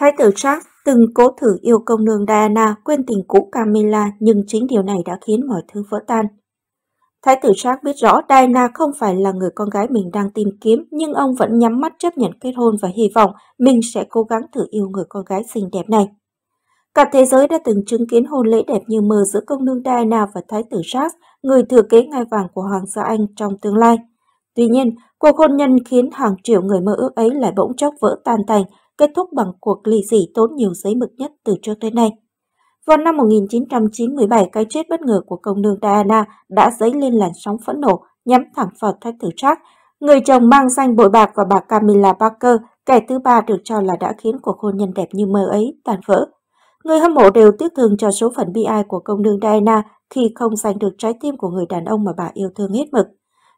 Thái tử Jack từng cố thử yêu công nương Diana quên tình cũ Camilla nhưng chính điều này đã khiến mọi thứ vỡ tan. Thái tử Jack biết rõ Diana không phải là người con gái mình đang tìm kiếm nhưng ông vẫn nhắm mắt chấp nhận kết hôn và hy vọng mình sẽ cố gắng thử yêu người con gái xinh đẹp này. Cả thế giới đã từng chứng kiến hôn lễ đẹp như mơ giữa công nương Diana và Thái tử Charles, người thừa kế ngai vàng của Hoàng gia Anh trong tương lai. Tuy nhiên, cuộc hôn nhân khiến hàng triệu người mơ ước ấy lại bỗng chốc vỡ tan thành kết thúc bằng cuộc ly dị tốn nhiều giấy mực nhất từ trước đến nay. Vào năm 1997, cái chết bất ngờ của công nương Diana đã dấy lên làn sóng phẫn nộ nhắm thẳng vào thách tử Jack, Người chồng mang danh bội bạc và bà Camilla Parker, kẻ thứ ba được cho là đã khiến cuộc hôn nhân đẹp như mơ ấy tàn vỡ. Người hâm mộ đều tiếc thương cho số phận bi ai của công nương Diana khi không giành được trái tim của người đàn ông mà bà yêu thương hết mực.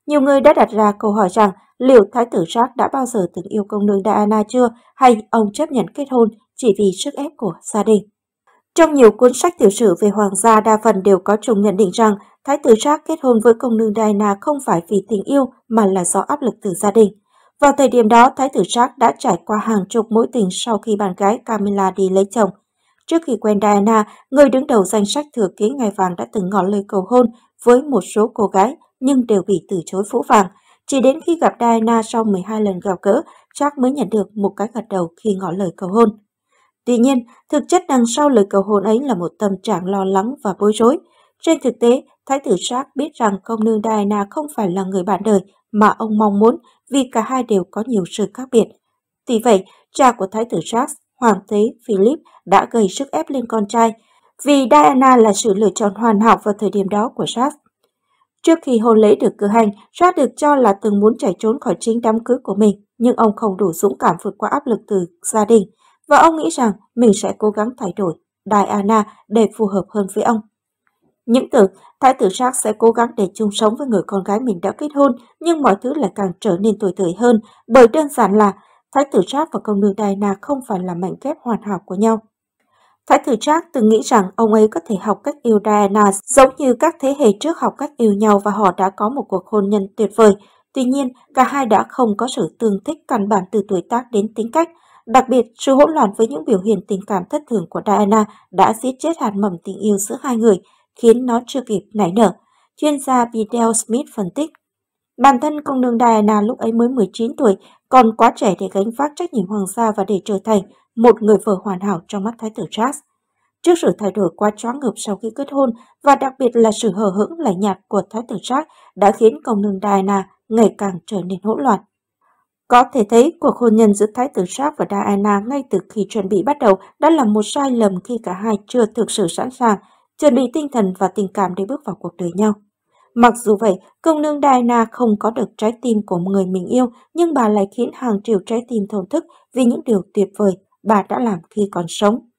Nhiều người đã đặt ra câu hỏi rằng Liệu Thái tử Jack đã bao giờ từng yêu công nương Diana chưa hay ông chấp nhận kết hôn chỉ vì sức ép của gia đình? Trong nhiều cuốn sách tiểu sử về hoàng gia đa phần đều có chung nhận định rằng Thái tử Jack kết hôn với công nương Diana không phải vì tình yêu mà là do áp lực từ gia đình. Vào thời điểm đó, Thái tử Jack đã trải qua hàng chục mối tình sau khi bạn gái Camilla đi lấy chồng. Trước khi quen Diana, người đứng đầu danh sách thừa kế ngai vàng đã từng ngỏ lời cầu hôn với một số cô gái nhưng đều bị từ chối phũ vàng. Chỉ đến khi gặp Diana sau 12 lần gặp gỡ, Jack mới nhận được một cái gật đầu khi ngỏ lời cầu hôn. Tuy nhiên, thực chất đằng sau lời cầu hôn ấy là một tâm trạng lo lắng và bối rối. Trên thực tế, Thái tử Jack biết rằng công nương Diana không phải là người bạn đời mà ông mong muốn vì cả hai đều có nhiều sự khác biệt. Tuy vậy, cha của Thái tử Jack, Hoàng thế Philip đã gây sức ép lên con trai, vì Diana là sự lựa chọn hoàn hảo vào thời điểm đó của Jack. Trước khi hôn lễ được cử hành, Ra được cho là từng muốn chạy trốn khỏi chính đám cưới của mình, nhưng ông không đủ dũng cảm vượt qua áp lực từ gia đình, và ông nghĩ rằng mình sẽ cố gắng thay đổi Diana để phù hợp hơn với ông. Những tưởng thái tử Jack sẽ cố gắng để chung sống với người con gái mình đã kết hôn, nhưng mọi thứ lại càng trở nên tồi tệ hơn, bởi đơn giản là thái tử Jack và công nương Diana không phải là mảnh ghép hoàn hảo của nhau. Phải từ trác từng nghĩ rằng ông ấy có thể học cách yêu Diana giống như các thế hệ trước học cách yêu nhau và họ đã có một cuộc hôn nhân tuyệt vời. Tuy nhiên, cả hai đã không có sự tương thích căn bản từ tuổi tác đến tính cách. Đặc biệt, sự hỗn loạn với những biểu hiện tình cảm thất thường của Diana đã giết chết hạt mầm tình yêu giữa hai người, khiến nó chưa kịp nảy nở. Chuyên gia Bidell Smith phân tích, bản thân công đường Diana lúc ấy mới 19 tuổi, còn quá trẻ để gánh vác trách nhiệm hoàng gia và để trở thành một người vợ hoàn hảo trong mắt Thái tử Charles. Trước sự thay đổi quá chóng ngợp sau khi kết hôn và đặc biệt là sự hờ hững lạnh nhạt của Thái tử Charles đã khiến công nương Diana ngày càng trở nên hỗn loạn. Có thể thấy, cuộc hôn nhân giữa Thái tử Charles và Diana ngay từ khi chuẩn bị bắt đầu đã là một sai lầm khi cả hai chưa thực sự sẵn sàng, chuẩn bị tinh thần và tình cảm để bước vào cuộc đời nhau. Mặc dù vậy, công nương Diana không có được trái tim của người mình yêu, nhưng bà lại khiến hàng triệu trái tim thổn thức vì những điều tuyệt vời bà đã làm khi còn sống.